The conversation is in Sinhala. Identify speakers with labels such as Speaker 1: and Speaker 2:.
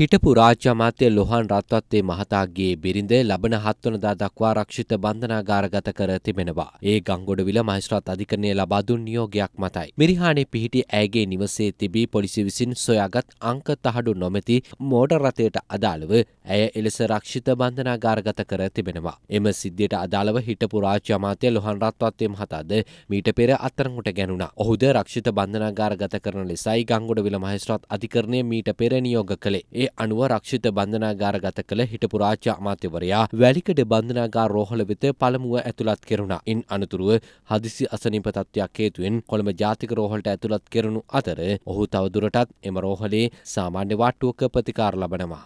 Speaker 1: හිටපු රාජ්‍ය අමාත්‍ය ලොහන් රත්වත්තේ මහතාගේ බිරිඳ ලබන හත්වනදා දක්වා රක්ෂිත බන්ධනාගාරගත කර තිබෙනවා. ඒ ගංගොඩවිල මහේස්ත්‍රාත් අධිකරණය ලබා දුන් නියෝගයක් මතයි. මිරිහානේ පිහිටි ඇගේ නිවසේ තිබී පොලිසිය විසින් සොයාගත් අංක තහඩු නොමැති මෝටර් රථයට අදාළව ඇය එලෙස රක්ෂිත බන්ධනාගාරගත කර තිබෙනවා. එම සිද්ධියට අදාළව හිටපු රාජ්‍ය අමාත්‍ය ලොහන් රත්වත්තේ මහතාද මීට පෙර අත්තරමුට ගැනුණා. ඔහුද රක්ෂිත බන්ධනාගාරගත කරන ලෙසයි ගංගොඩවිල මහේස්ත්‍රාත් අධිකරණය මීට පෙර නියෝග කළේ. ඒ අනුව රක්ෂිත බන්ධනාගාරගත කළ හිටපු රාජ්‍ය අමාත්‍යවරයා වැලිකඩ බන්ධනාගාර රෝහල වෙත පළමුව ඇතුළත් කෙරුණා. ඉන් අනතුරුව හදිසි අසනීප තත්ත්වයක් හේතුවෙන් කොළඹ ජාතික රෝහලට ඇතුළත් කෙරුණු අතර ඔහු තවදුරටත් එම රෝහලේ සාමාන්‍ය වාට්ටුවක ප්‍රතිකාර ලබනවා.